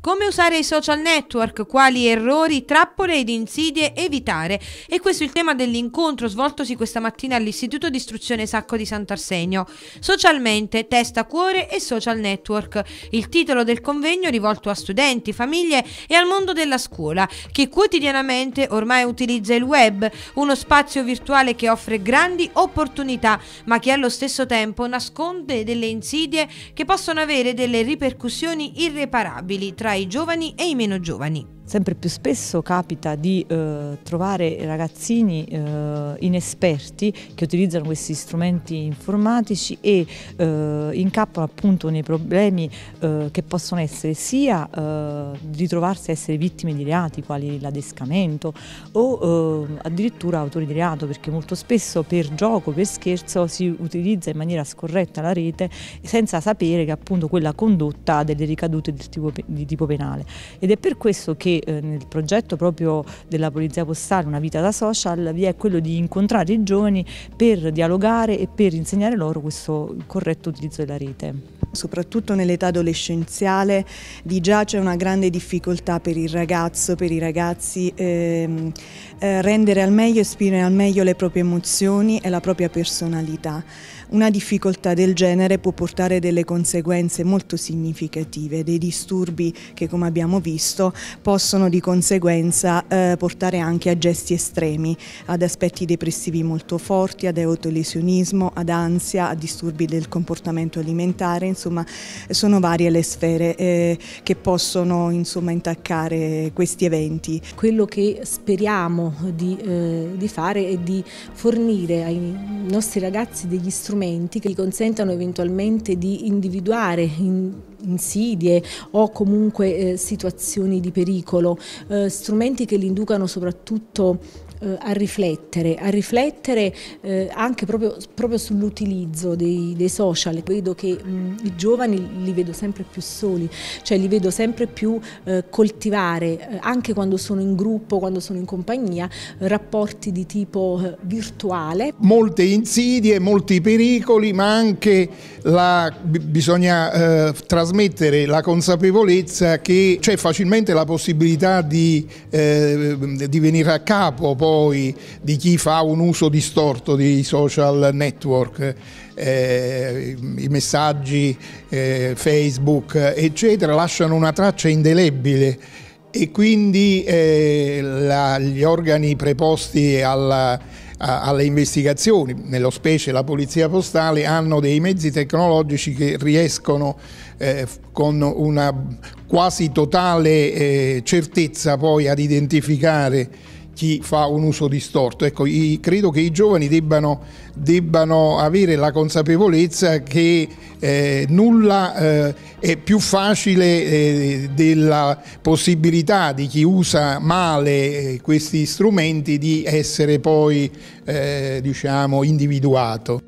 Come usare i social network, quali errori, trappole ed insidie evitare? E questo è il tema dell'incontro svoltosi questa mattina all'Istituto di Istruzione Sacco di Sant'Arsenio. Socialmente, testa, cuore e social network. Il titolo del convegno è rivolto a studenti, famiglie e al mondo della scuola, che quotidianamente ormai utilizza il web, uno spazio virtuale che offre grandi opportunità, ma che allo stesso tempo nasconde delle insidie che possono avere delle ripercussioni irreparabili tra i giovani e i meno giovani. Sempre più spesso capita di eh, trovare ragazzini eh, inesperti che utilizzano questi strumenti informatici e eh, incappano appunto nei problemi eh, che possono essere sia eh, di trovarsi a essere vittime di reati quali l'adescamento o eh, addirittura autori di reato perché molto spesso per gioco, per scherzo si utilizza in maniera scorretta la rete senza sapere che appunto quella condotta ha delle ricadute di tipo, di tipo penale ed è per questo che eh, nel progetto proprio della Polizia Postale Una vita da social vi è quello di incontrare i giovani per dialogare e per insegnare loro questo corretto utilizzo della rete. Soprattutto nell'età adolescenziale di già c'è una grande difficoltà per il ragazzo, per i ragazzi ehm, eh, rendere al meglio, esprimere al meglio le proprie emozioni e la propria personalità. Una difficoltà del genere può portare delle conseguenze molto significative, dei disturbi che come abbiamo visto possono possono di conseguenza eh, portare anche a gesti estremi, ad aspetti depressivi molto forti, ad autolesionismo, ad ansia, a disturbi del comportamento alimentare, insomma sono varie le sfere eh, che possono insomma, intaccare questi eventi. Quello che speriamo di, eh, di fare è di fornire ai nostri ragazzi degli strumenti che gli consentano eventualmente di individuare in insidie o comunque eh, situazioni di pericolo, eh, strumenti che li inducano soprattutto eh, a riflettere, a riflettere eh, anche proprio, proprio sull'utilizzo dei, dei, social. Vedo che mh, mm, i giovani li vedo sempre più soli, cioè li vedo sempre più eh, coltivare, anche quando sono in gruppo, quando sono in compagnia, rapporti di tipo virtuale. Molte insidie, molti pericoli, ma anche la, bisogna eh, traslare trasmettere la consapevolezza che c'è facilmente la possibilità di, eh, di, venire a capo poi di chi fa un uso distorto dei social network, eh, i messaggi, eh, Facebook, eccetera, lasciano una traccia indelebile e quindi eh, la, gli organi preposti alla alle investigazioni, nello specie la polizia postale, hanno dei mezzi tecnologici che riescono eh, con una quasi totale eh, certezza poi ad identificare chi fa un uso distorto. Ecco, i, credo che i giovani debbano, debbano avere la consapevolezza che eh, nulla eh, è più facile eh, della possibilità di chi usa male eh, questi strumenti di essere poi eh, diciamo, individuato.